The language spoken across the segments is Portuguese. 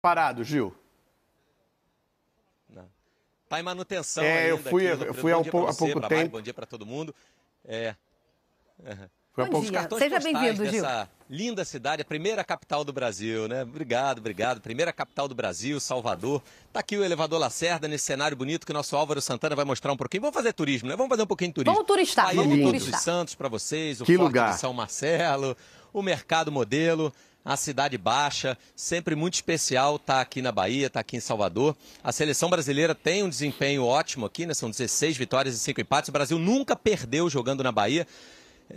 parado, Gil? Tá em manutenção é, ainda. Eu fui, eu fui há, pouco tempo. Mário, bom dia para todo mundo. É. Foi bom dia. Seja bem-vindo, Gil. Linda cidade, a primeira capital do Brasil, né? Obrigado, obrigado. Primeira capital do Brasil, Salvador. Tá aqui o elevador Lacerda nesse cenário bonito que o nosso Álvaro Santana vai mostrar um pouquinho. Vamos fazer turismo, né? Vamos fazer um pouquinho de turismo. Vamos turistar, Aí, vamos turistar. Santos para vocês, o que Forte lugar. de São Marcelo, o Mercado Modelo a Cidade Baixa, sempre muito especial estar tá aqui na Bahia, estar tá aqui em Salvador. A seleção brasileira tem um desempenho ótimo aqui, né? São 16 vitórias e 5 empates. O Brasil nunca perdeu jogando na Bahia.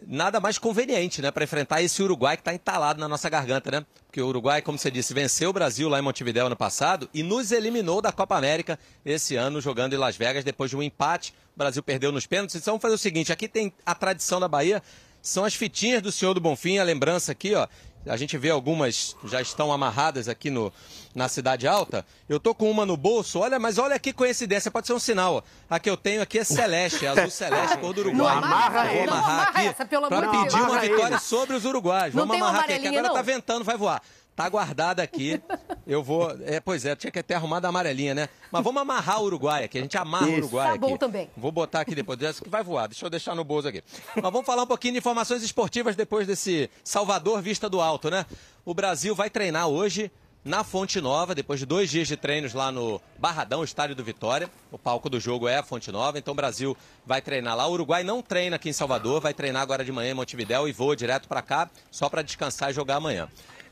Nada mais conveniente, né, para enfrentar esse Uruguai que está entalado na nossa garganta, né? Porque o Uruguai, como você disse, venceu o Brasil lá em Montevideo ano passado e nos eliminou da Copa América esse ano jogando em Las Vegas depois de um empate. O Brasil perdeu nos pênaltis. Então vamos fazer o seguinte, aqui tem a tradição da Bahia, são as fitinhas do Senhor do Bonfim, a lembrança aqui, ó a gente vê algumas já estão amarradas aqui no, na Cidade Alta. Eu tô com uma no bolso, olha, mas olha que coincidência, pode ser um sinal. A que eu tenho aqui é Celeste, é azul Celeste, cor do Uruguai. Não amarra vou amarrar não amarra aqui para pedir uma vitória ele. sobre os uruguais. Vamos amarrar aqui, que agora tá não. tá ventando, vai voar tá guardada aqui. Eu vou. É, pois é, tinha que ter arrumado a amarelinha, né? Mas vamos amarrar o Uruguai aqui. A gente amarra Isso. o Uruguai. Tá aqui. bom também. Vou botar aqui depois. Essa que vai voar. Deixa eu deixar no bolso aqui. Mas vamos falar um pouquinho de informações esportivas depois desse Salvador vista do alto, né? O Brasil vai treinar hoje na Fonte Nova, depois de dois dias de treinos lá no Barradão, estádio do Vitória. O palco do jogo é a Fonte Nova, então o Brasil vai treinar lá. O Uruguai não treina aqui em Salvador, vai treinar agora de manhã em Montevidéu e voa direto para cá, só para descansar e jogar amanhã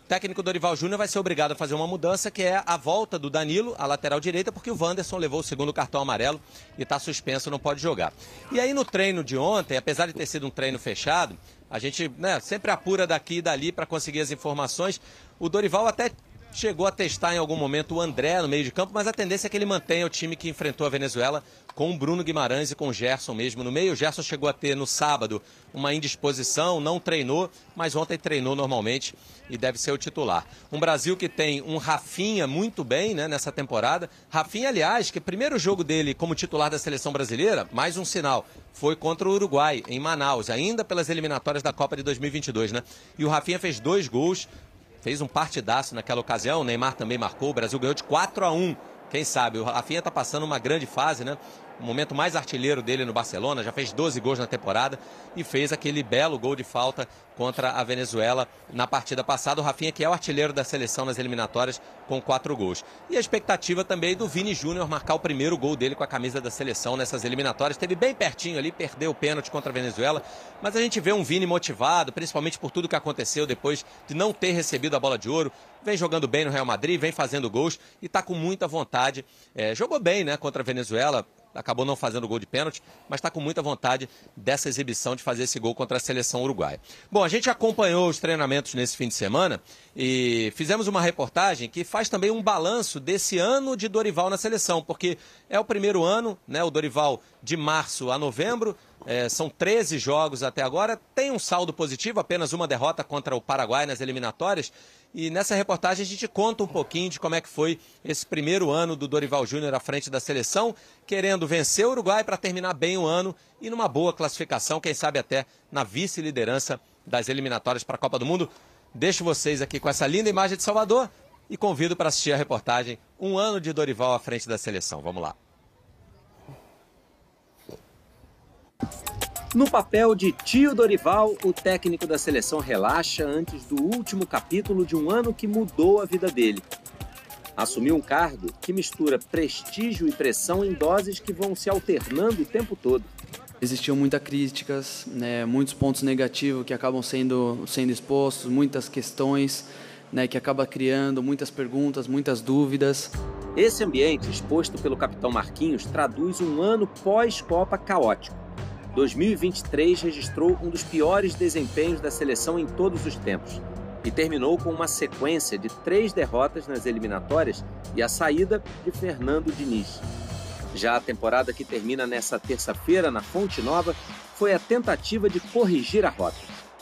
técnico Dorival Júnior vai ser obrigado a fazer uma mudança, que é a volta do Danilo à lateral direita, porque o Wanderson levou o segundo cartão amarelo e está suspenso, não pode jogar. E aí no treino de ontem, apesar de ter sido um treino fechado, a gente né, sempre apura daqui e dali para conseguir as informações. O Dorival até chegou a testar em algum momento o André no meio de campo, mas a tendência é que ele mantenha o time que enfrentou a Venezuela com o Bruno Guimarães e com o Gerson mesmo no meio. O Gerson chegou a ter no sábado uma indisposição, não treinou, mas ontem treinou normalmente e deve ser o titular. Um Brasil que tem um Rafinha muito bem né, nessa temporada. Rafinha, aliás, que primeiro jogo dele como titular da seleção brasileira, mais um sinal, foi contra o Uruguai, em Manaus, ainda pelas eliminatórias da Copa de 2022, né? E o Rafinha fez dois gols, fez um partidaço naquela ocasião, o Neymar também marcou, o Brasil ganhou de 4 a 1. Quem sabe, o Rafinha está passando uma grande fase, né? o momento mais artilheiro dele no Barcelona, já fez 12 gols na temporada e fez aquele belo gol de falta contra a Venezuela na partida passada. O Rafinha, que é o artilheiro da seleção nas eliminatórias, com quatro gols. E a expectativa também do Vini Júnior marcar o primeiro gol dele com a camisa da seleção nessas eliminatórias. Teve bem pertinho ali, perdeu o pênalti contra a Venezuela, mas a gente vê um Vini motivado, principalmente por tudo que aconteceu depois de não ter recebido a bola de ouro. Vem jogando bem no Real Madrid, vem fazendo gols e está com muita vontade. É, jogou bem né, contra a Venezuela, acabou não fazendo gol de pênalti, mas está com muita vontade dessa exibição de fazer esse gol contra a seleção uruguaia. Bom, a gente acompanhou os treinamentos nesse fim de semana e fizemos uma reportagem que faz também um balanço desse ano de Dorival na seleção, porque é o primeiro ano, né? O Dorival de março a novembro, é, são 13 jogos até agora, tem um saldo positivo, apenas uma derrota contra o Paraguai nas eliminatórias, e nessa reportagem a gente conta um pouquinho de como é que foi esse primeiro ano do Dorival Júnior à frente da seleção, querendo vencer o Uruguai para terminar bem o ano e numa boa classificação, quem sabe até na vice-liderança das eliminatórias para a Copa do Mundo. Deixo vocês aqui com essa linda imagem de Salvador e convido para assistir a reportagem Um ano de Dorival à frente da seleção. Vamos lá. No papel de tio Dorival, o técnico da seleção relaxa antes do último capítulo de um ano que mudou a vida dele. Assumiu um cargo que mistura prestígio e pressão em doses que vão se alternando o tempo todo. Existiam muitas críticas, né, muitos pontos negativos que acabam sendo, sendo expostos, muitas questões né, que acaba criando, muitas perguntas, muitas dúvidas. Esse ambiente exposto pelo capitão Marquinhos traduz um ano pós-Copa caótico 2023 registrou um dos piores desempenhos da seleção em todos os tempos e terminou com uma sequência de três derrotas nas eliminatórias e a saída de Fernando Diniz. Já a temporada que termina nessa terça-feira na Fonte Nova foi a tentativa de corrigir a rota.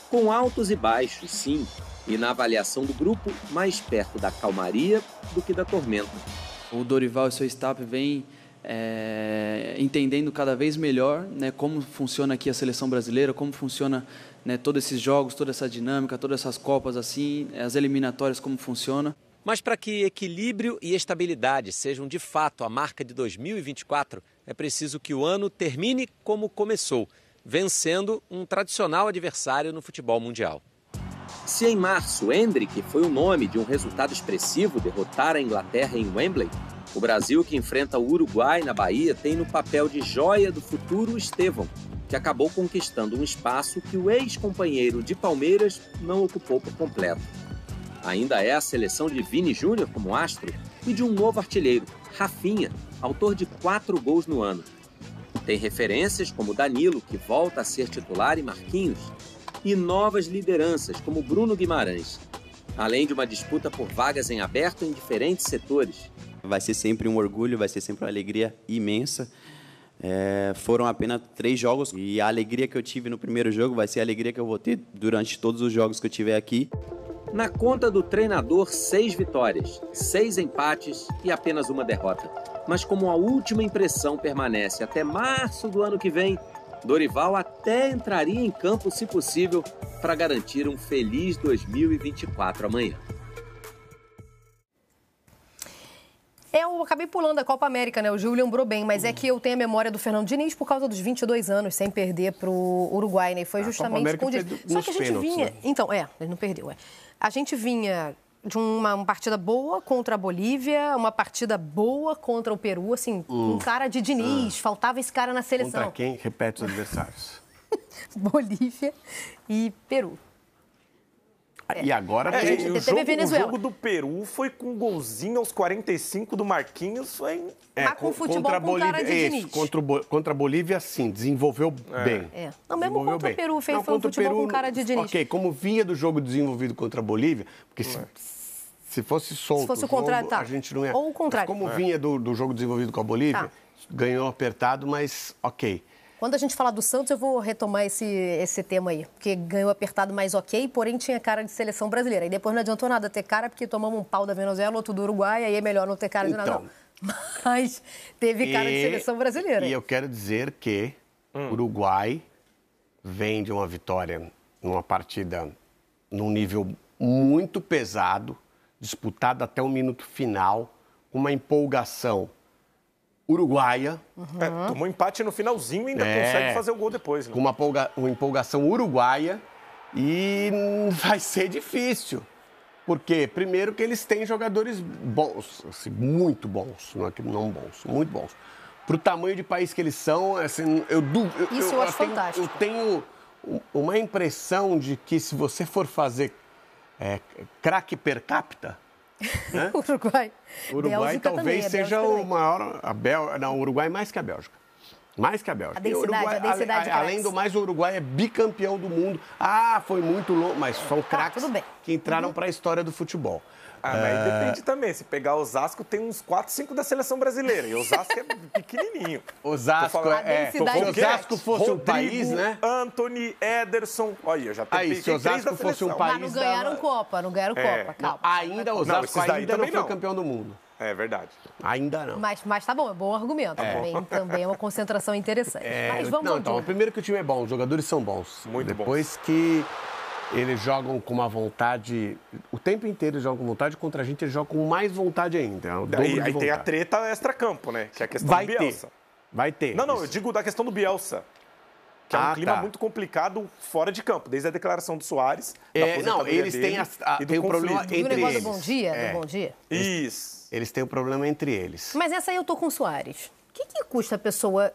Com altos e baixos, sim, e na avaliação do grupo, mais perto da calmaria do que da tormenta. O Dorival e seu staff vêm é, entendendo cada vez melhor né, como funciona aqui a seleção brasileira, como funciona né, todos esses jogos, toda essa dinâmica, todas essas copas assim, as eliminatórias, como funciona. Mas para que equilíbrio e estabilidade sejam de fato a marca de 2024, é preciso que o ano termine como começou, vencendo um tradicional adversário no futebol mundial. Se em março Hendrick foi o nome de um resultado expressivo derrotar a Inglaterra em Wembley, o Brasil, que enfrenta o Uruguai na Bahia, tem no papel de joia do futuro o Estevão, que acabou conquistando um espaço que o ex-companheiro de Palmeiras não ocupou por completo. Ainda é a seleção de Vini Júnior como astro e de um novo artilheiro, Rafinha, autor de quatro gols no ano. Tem referências como Danilo, que volta a ser titular, e Marquinhos, e novas lideranças como Bruno Guimarães, além de uma disputa por vagas em aberto em diferentes setores vai ser sempre um orgulho, vai ser sempre uma alegria imensa. É, foram apenas três jogos e a alegria que eu tive no primeiro jogo vai ser a alegria que eu vou ter durante todos os jogos que eu tiver aqui. Na conta do treinador, seis vitórias, seis empates e apenas uma derrota. Mas como a última impressão permanece até março do ano que vem, Dorival até entraria em campo, se possível, para garantir um feliz 2024 amanhã. eu acabei pulando a Copa América, né? O Gil lembrou bem, mas é que eu tenho a memória do Fernando Diniz por causa dos 22 anos sem perder para o Uruguai, né? E foi justamente com o Diniz. Só que a gente pênaltis, vinha. Né? Então, é, ele não perdeu, é. A gente vinha de uma, uma, partida boa contra a Bolívia, uma partida boa contra o Peru, assim, hum. um cara de Diniz, ah. faltava esse cara na seleção. Contra quem? Repete os adversários. Bolívia e Peru. É. E agora é, tem... É, o, é, jogo, o jogo do Peru foi com um golzinho aos 45 do Marquinhos. Foi... É, Mas com, com futebol contra com Bolívia, cara de Isso, contra, contra a Bolívia, sim, desenvolveu é. bem. É. Não, mesmo contra bem. o Peru, fez Não, foi um futebol Peru, com cara de Diniz. Ok, como vinha do jogo desenvolvido contra a Bolívia, porque se, se fosse solto, se fosse o contrário, jogo, tá. a gente não ia. Ou o contrário. Mas como vinha do, do jogo desenvolvido com a Bolívia, tá. ganhou apertado, mas ok. Quando a gente falar do Santos, eu vou retomar esse, esse tema aí, porque ganhou apertado, mas ok, porém tinha cara de seleção brasileira. E depois não adiantou nada ter cara, porque tomamos um pau da Venezuela, outro do Uruguai, aí é melhor não ter cara de então, nada. Não. Então. Mas teve cara e, de seleção brasileira. E eu quero dizer que hum. Uruguai vem de uma vitória numa partida num nível muito pesado, disputada até o minuto final, com uma empolgação uruguaia. Uhum. É, tomou empate no finalzinho e ainda é, consegue fazer o gol depois. Né? Com uma, polga, uma empolgação uruguaia. E vai ser difícil. Porque, primeiro, que eles têm jogadores bons, assim, muito bons, não, é que não bons, muito bons. Para o tamanho de país que eles são, assim, eu duvido. Isso eu, eu acho fantástico. Eu tenho uma impressão de que se você for fazer é, craque per capita, né? Uruguai. Uruguai Bélgica talvez é também, seja o maior. A Bel... Não, Uruguai é mais que a Bélgica. Mais que a Bélgica. A densidade, Uruguai, a densidade a, a, Além do mais, o Uruguai é bicampeão do mundo. Ah, foi muito longo, mas são tá craques que entraram uhum. para a história do futebol. Ah, mas é... depende também. Se pegar o Osasco, tem uns 4, 5 da seleção brasileira. E o Osasco é pequenininho. Osasco falando, é. Se Osasco fosse Rodrigo, um país, né? Anthony, Ederson. Olha, eu já tenho Aí, se o Osasco fosse um país. Mas não ganharam da... Copa, não ganharam é. Copa. Calma. Ainda Osasco não, ainda não foi não. campeão do mundo. É verdade. Ainda não. Mas, mas tá bom, é bom argumento. É. Também, também é uma concentração interessante. É, mas vamos Não, então, primeiro que o time é bom, os jogadores são bons. Muito Depois bons. Depois que eles jogam com uma vontade. O tempo inteiro eles jogam com vontade, contra a gente eles jogam com mais vontade ainda. É aí, aí tem a treta extra-campo, né? Que é a questão Vai do Bielsa. Ter. Vai ter. Não, não, isso. eu digo da questão do Bielsa. Que ah, é um ah, clima tá. muito complicado fora de campo, desde a declaração do Soares. É, não, eles dele, têm a, a, tem o problema entre e o negócio eles. do bom dia, é. do bom dia. Isso. Eles têm um problema entre eles. Mas essa aí eu tô com o Soares que, que custa a pessoa.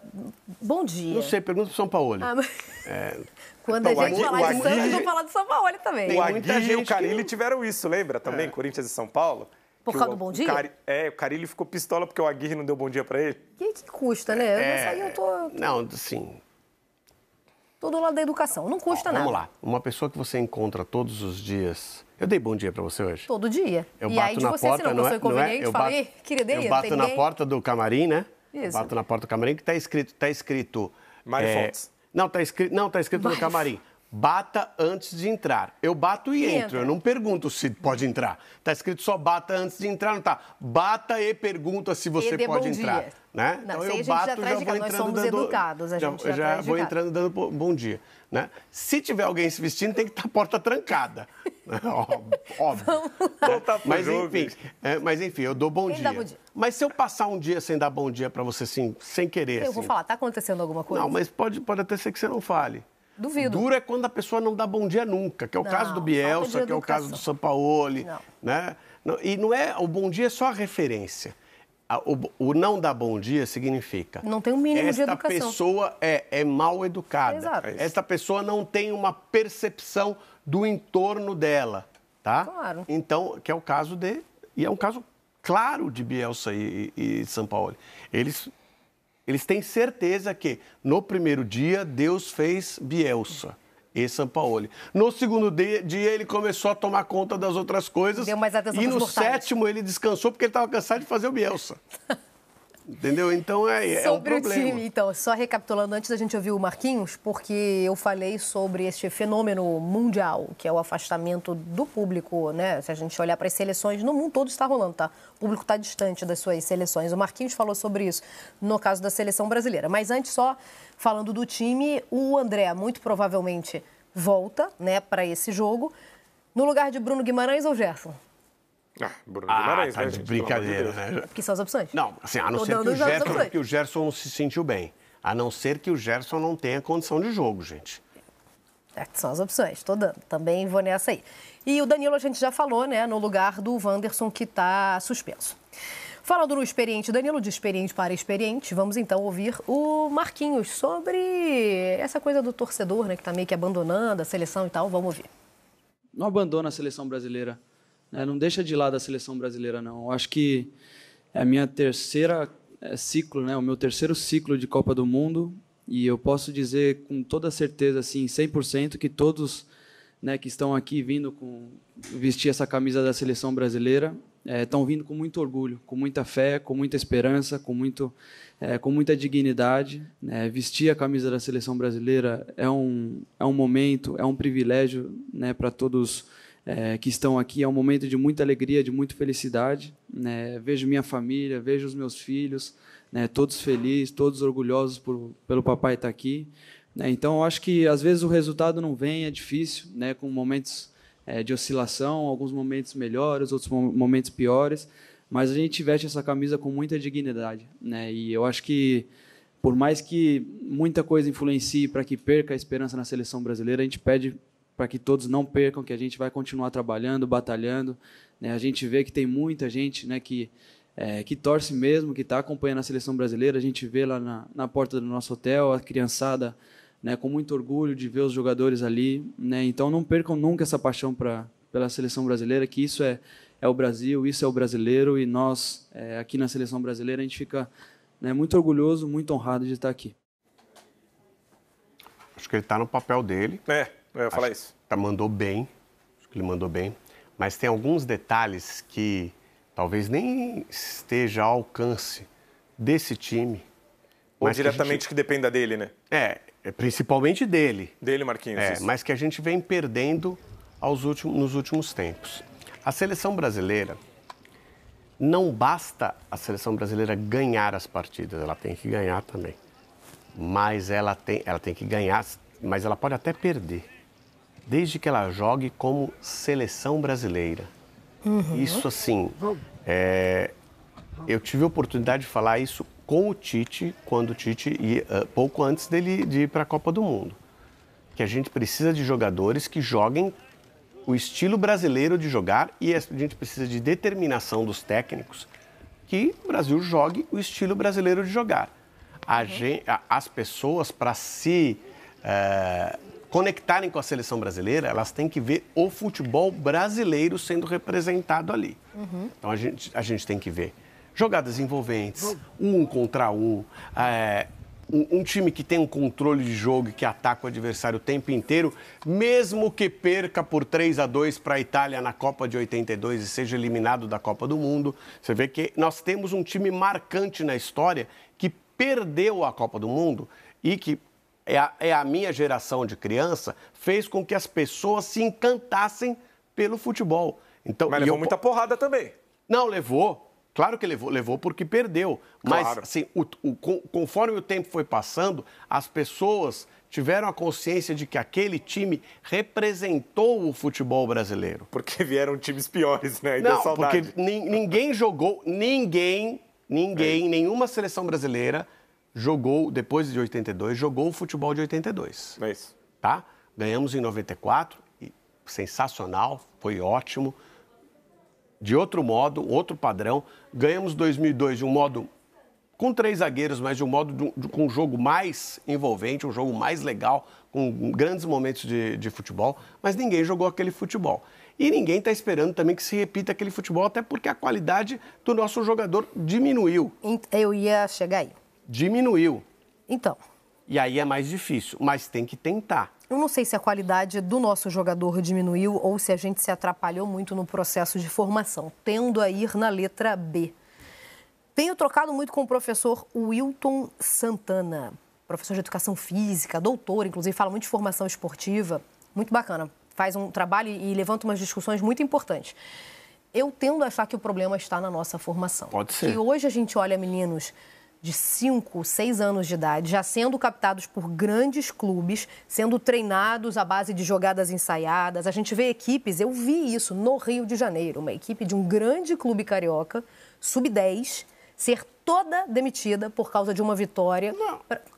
Bom dia. Não sei, pergunta pro São Paulo. Ah, mas... é... Quando então, a gente falar de Santos, vamos falar de São Paulo também. Tem o Aguirre e o Carilli que... tiveram isso, lembra é. também? É. Corinthians e São Paulo. Por causa o, do bom dia? É, o Carilli ficou pistola porque o Aguirre não deu bom dia para ele. O que, que custa, né? É... Aí eu tô... Não, assim... Tô do lado da educação, não custa vamos nada. Vamos lá, uma pessoa que você encontra todos os dias... Eu dei bom dia para você hoje? Todo dia. Eu e bato aí, de na você, porta, se não, não, é, é? é? Eu falei, queria querida, eu bato na porta do camarim, né? Isso. Bato na porta do camarim que está escrito, está escrito. Mário é... Fontes. Não, está escrito, não, tá escrito Mário... no camarim bata antes de entrar. Eu bato e, e entro. Entra. Eu não pergunto se pode entrar. Está escrito só bata antes de entrar, não está? Bata e pergunta se você pode entrar. Né? Não, então eu bato já, já vou entrando Nós somos dando, educados, a gente já, já, já vou entrando dando bom dia, né? Se tiver alguém se vestindo, tem que estar tá a porta trancada. Né? óbvio. óbvio né? Tá mas enfim, é, mas enfim, eu dou bom dia. bom dia. Mas se eu passar um dia sem dar bom dia para você, assim, sem querer. Eu assim, vou falar, está acontecendo alguma coisa? Não, mas pode, pode até ser que você não fale. Duvido. Duro é quando a pessoa não dá bom dia nunca, que é o não, caso do Bielsa, que é o caso do Sampaoli. Não. Né? E não é. O bom dia é só a referência. O, o, não dar bom dia significa. Não tem um mínimo esta de educação. Esta pessoa é, é mal educada. Exato. Esta pessoa não tem uma percepção do entorno dela. Tá? Claro. Então, que é o caso de. E é um caso claro de Bielsa e, e São Paulo. Eles eles têm certeza que no primeiro dia Deus fez Bielsa e Sampaoli. No segundo dia, ele começou a tomar conta das outras coisas. Deu mais atenção E no mortais. sétimo, ele descansou porque ele estava cansado de fazer o Bielsa. Entendeu? Então é, é um problema. o time, então, só recapitulando, antes da gente ouvir o Marquinhos, porque eu falei sobre este fenômeno mundial, que é o afastamento do público, né? Se a gente olhar para as seleções, no mundo todo está rolando, tá? O público está distante das suas seleções. O Marquinhos falou sobre isso no caso da seleção brasileira. Mas antes, só falando do time, o André muito provavelmente volta, né, para esse jogo, no lugar de Bruno Guimarães ou Gerson? Ah, Bruno ah, Guimarães, ah, tá né, de gente, brincadeira, né? Que são as opções. Não, assim, a não Tô ser que o, Gerson, que o Gerson se sentiu bem. A não ser que o Gerson não tenha condição de jogo, gente. É, são as opções, estou dando. Também vou nessa aí. E o Danilo a gente já falou, né, no lugar do Wanderson que está suspenso. Falando no experiente, Danilo de experiente para experiente, vamos então ouvir o Marquinhos sobre essa coisa do torcedor, né, que está meio que abandonando a seleção e tal. Vamos ouvir. Não abandona a seleção brasileira. Né? Não deixa de lado a seleção brasileira, não. Eu acho que é a minha terceira é, ciclo, né? o meu terceiro ciclo de Copa do Mundo, e eu posso dizer com toda certeza, assim, 100%, que todos né, que estão aqui vindo com vestir essa camisa da seleção brasileira estão é, vindo com muito orgulho, com muita fé, com muita esperança, com, muito, é, com muita dignidade. Né? Vestir a camisa da seleção brasileira é um, é um momento, é um privilégio né, para todos é, que estão aqui. É um momento de muita alegria, de muita felicidade. Né? Vejo minha família, vejo os meus filhos, né? todos felizes, todos orgulhosos por, pelo papai estar aqui. Né? Então, eu acho que às vezes o resultado não vem, é difícil, né? com momentos é, de oscilação, alguns momentos melhores, outros momentos piores, mas a gente veste essa camisa com muita dignidade. Né? E eu acho que por mais que muita coisa influencie para que perca a esperança na seleção brasileira, a gente pede para que todos não percam, que a gente vai continuar trabalhando, batalhando. Né? A gente vê que tem muita gente né, que, é, que torce mesmo, que está acompanhando a seleção brasileira. A gente vê lá na, na porta do nosso hotel a criançada né, com muito orgulho de ver os jogadores ali. Né? Então não percam nunca essa paixão pra, pela seleção brasileira, que isso é, é o Brasil, isso é o brasileiro e nós, é, aqui na seleção brasileira, a gente fica né, muito orgulhoso, muito honrado de estar aqui. Acho que ele está no papel dele. É. Eu ia falar Acho isso. Tá, mandou bem. Acho que ele mandou bem. Mas tem alguns detalhes que talvez nem esteja ao alcance desse time. Ou diretamente que, gente... que dependa dele, né? É, é, principalmente dele. Dele, Marquinhos. É, mas que a gente vem perdendo aos últimos, nos últimos tempos. A seleção brasileira, não basta a seleção brasileira ganhar as partidas, ela tem que ganhar também. Mas ela tem, ela tem que ganhar, mas ela pode até perder desde que ela jogue como seleção brasileira. Uhum. Isso assim, é, eu tive a oportunidade de falar isso com o Tite quando o Tite ia, ah, pouco antes dele de ir para a Copa do Mundo, que a gente precisa de jogadores que joguem o estilo brasileiro de jogar e a gente precisa de determinação dos técnicos que o Brasil jogue o estilo brasileiro de jogar. Uhum. Gente, as pessoas para se eh, conectarem com a seleção brasileira, elas têm que ver o futebol brasileiro sendo representado ali. Uhum. Então a gente, a gente tem que ver jogadas envolventes, um contra um, é, um, um, time que tem um controle de jogo e que ataca o adversário o tempo inteiro, mesmo que perca por 3 a 2 para a Itália na Copa de 82 e seja eliminado da Copa do Mundo. Você vê que nós temos um time marcante na história que perdeu a Copa do Mundo e que é a, é a minha geração de criança, fez com que as pessoas se encantassem pelo futebol. Então, Mas levou eu... muita porrada também. Não, levou. Claro que levou, levou porque perdeu. Mas, claro. assim, o, o, conforme o tempo foi passando, as pessoas tiveram a consciência de que aquele time representou o futebol brasileiro. Porque vieram times piores, né? E Não, porque ninguém jogou, ninguém, ninguém, é. nenhuma seleção brasileira jogou, depois de 82, jogou o futebol de 82. É isso. Tá? Ganhamos em 94, sensacional, foi ótimo. De outro modo, outro padrão. Ganhamos 2002 de um modo com três zagueiros, mas de um modo de, de, com um jogo mais envolvente, um jogo mais legal, com grandes momentos de, de futebol, mas ninguém jogou aquele futebol. E ninguém está esperando também que se repita aquele futebol, até porque a qualidade do nosso jogador diminuiu. Eu ia chegar aí diminuiu. Então. E aí é mais difícil, mas tem que tentar. Eu não sei se a qualidade do nosso jogador diminuiu ou se a gente se atrapalhou muito no processo de formação, tendo a ir na letra B. Tenho trocado muito com o professor Wilton Santana, professor de educação física, doutor, inclusive fala muito de formação esportiva, muito bacana. Faz um trabalho e levanta umas discussões muito importantes. Eu tendo a achar que o problema está na nossa formação. Pode ser. E hoje a gente olha meninos de 5, 6 anos de idade, já sendo captados por grandes clubes, sendo treinados à base de jogadas ensaiadas. A gente vê equipes, eu vi isso no Rio de Janeiro, uma equipe de um grande clube carioca, sub-10, ser toda demitida por causa de uma vitória,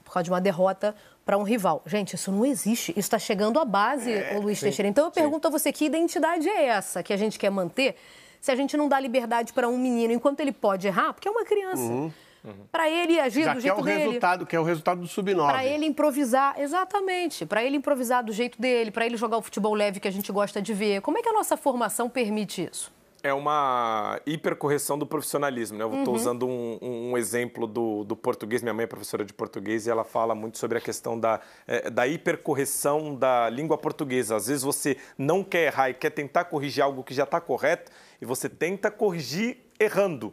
por causa de uma derrota para um rival. Gente, isso não existe. Isso está chegando à base, é, Luiz sim, Teixeira. Então eu sim. pergunto a você que identidade é essa que a gente quer manter se a gente não dá liberdade para um menino enquanto ele pode errar, porque é uma criança. Uhum. Uhum. Para ele agir Já do jeito é o dele. Resultado, que é o resultado do sub-9. Para ele improvisar, exatamente. Para ele improvisar do jeito dele, para ele jogar o futebol leve que a gente gosta de ver. Como é que a nossa formação permite isso? é uma hipercorreção do profissionalismo. Né? Eu estou uhum. usando um, um exemplo do, do, português. Minha mãe é professora de português e ela fala muito sobre a questão da, eh, da hipercorreção da língua portuguesa. Às vezes você não quer errar e quer tentar corrigir algo que já está correto e você tenta corrigir errando.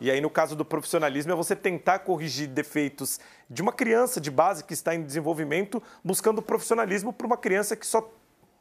E aí, no caso do profissionalismo, é você tentar corrigir defeitos de uma criança de base que está em desenvolvimento, buscando profissionalismo para uma criança que só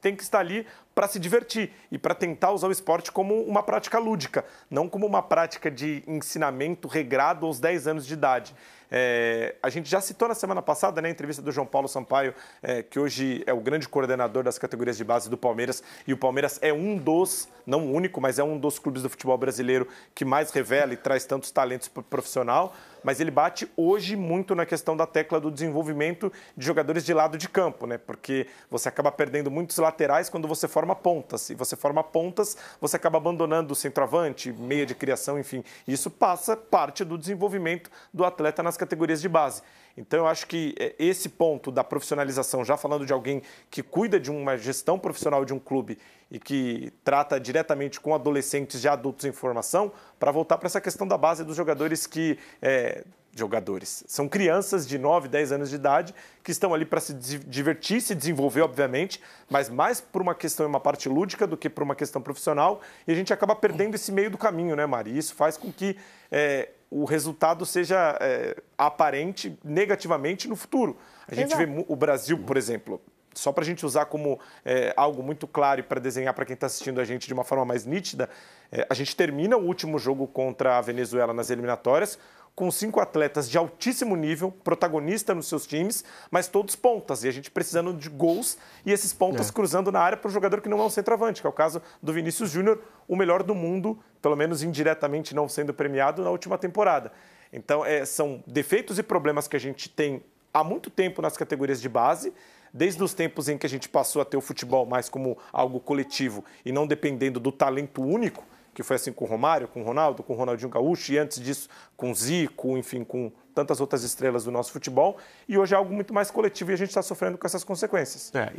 tem que estar ali para se divertir e para tentar usar o esporte como uma prática lúdica, não como uma prática de ensinamento regrado aos 10 anos de idade. É, a gente já citou na semana passada, na né, entrevista do João Paulo Sampaio, é, que hoje é o grande coordenador das categorias de base do Palmeiras, e o Palmeiras é um dos, não o único, mas é um dos clubes do futebol brasileiro que mais revela e traz tantos talentos para o profissional, mas ele bate hoje muito na questão da tecla do desenvolvimento de jogadores de lado de campo, né? Porque você acaba perdendo muitos laterais quando você forma forma pontas. Se você forma pontas, você acaba abandonando o centroavante, meia de criação, enfim. Isso passa parte do desenvolvimento do atleta nas categorias de base. Então, eu acho que é, esse ponto da profissionalização, já falando de alguém que cuida de uma gestão profissional de um clube e que trata diretamente com adolescentes e adultos em formação, para voltar para essa questão da base dos jogadores que é, jogadores. São crianças de 9, 10 anos de idade que estão ali para se divertir, se desenvolver, obviamente, mas mais por uma questão, é uma parte lúdica do que por uma questão profissional. E a gente acaba perdendo esse meio do caminho, né, Mari? Isso faz com que é, o resultado seja é, aparente negativamente no futuro. A gente Exato. vê o Brasil, por exemplo, só para a gente usar como é, algo muito claro e para desenhar para quem está assistindo a gente de uma forma mais nítida, é, a gente termina o último jogo contra a Venezuela nas eliminatórias com cinco atletas de altíssimo nível, protagonista nos seus times, mas todos pontas. E a gente precisando de gols e esses pontas é. cruzando na área para o jogador que não é um centroavante, que é o caso do Vinícius Júnior, o melhor do mundo, pelo menos indiretamente não sendo premiado na última temporada. Então, é, são defeitos e problemas que a gente tem há muito tempo nas categorias de base desde os tempos em que a gente passou a ter o futebol mais como algo coletivo e não dependendo do talento único, que foi assim com o Romário, com o Ronaldo, com o Ronaldinho Gaúcho e antes disso com Zico, enfim, com tantas outras estrelas do nosso futebol. E hoje é algo muito mais coletivo e a gente está sofrendo com essas consequências. É.